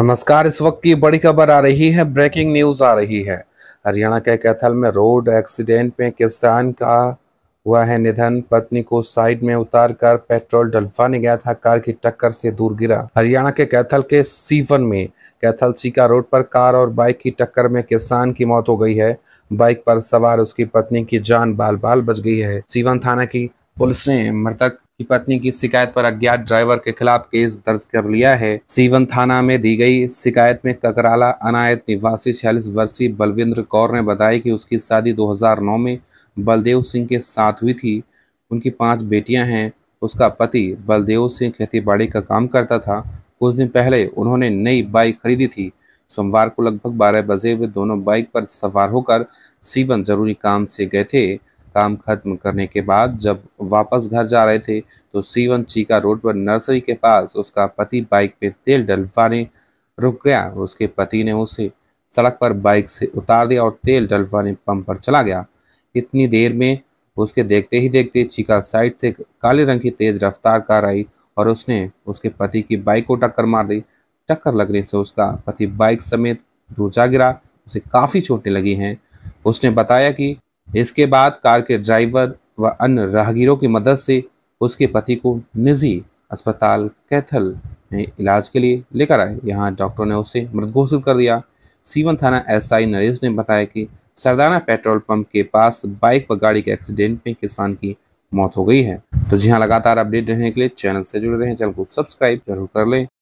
नमस्कार इस वक्त की बड़ी खबर आ रही है ब्रेकिंग न्यूज आ रही है हरियाणा के कैथल में रोड एक्सीडेंट में किसान का हुआ है निधन पत्नी को साइड में उतार कर पेट्रोल डलवाने गया था कार की टक्कर से दूर गिरा हरियाणा के कैथल के सीवन में कैथल सीका रोड पर कार और बाइक की टक्कर में किसान की मौत हो गई है बाइक पर सवार उसकी पत्नी की जान बाल बाल बच गई है सीवन थाना की पुलिस ने मृतक की पत्नी की शिकायत पर अज्ञात ड्राइवर के खिलाफ केस दर्ज कर लिया है सीवन थाना में दी गई शिकायत में ककराला अनायत निवासी छियालीस वर्षीय बलविंद्र कौर ने बताया कि उसकी शादी 2009 में बलदेव सिंह के साथ हुई थी उनकी पांच बेटियां हैं उसका पति बलदेव सिंह खेतीबाड़ी का काम करता था कुछ दिन पहले उन्होंने नई बाइक खरीदी थी सोमवार को लगभग बारह बजे वे दोनों बाइक पर सवार होकर सीवन जरूरी काम से गए थे काम खत्म करने के बाद जब वापस घर जा रहे थे तो सीवन चीका रोड पर नर्सरी के पास उसका पति बाइक में तेल डलवाने रुक गया उसके पति ने उसे सड़क पर बाइक से उतार दिया और तेल डलवाने पंप पर चला गया इतनी देर में उसके देखते ही देखते चीका साइड से काले रंग की तेज रफ्तार कार आई और उसने उसके पति की बाइक को टक्कर मार दी टक्कर लगने से उसका पति बाइक समेत दूर जा गिरा उसे काफ़ी चोटें लगी हैं उसने बताया कि इसके बाद कार के ड्राइवर व अन्य राहगीरों की मदद से उसके पति को निजी अस्पताल कैथल में इलाज के लिए लेकर आए यहाँ डॉक्टर ने उसे मृत घोषित कर दिया सीवन थाना एसआई नरेश ने बताया कि सरदाना पेट्रोल पंप के पास बाइक व गाड़ी के एक्सीडेंट में किसान की मौत हो गई है तो जी हाँ लगातार अपडेट रहने के लिए चैनल से जुड़े रहें चैनल को सब्सक्राइब जरूर कर लें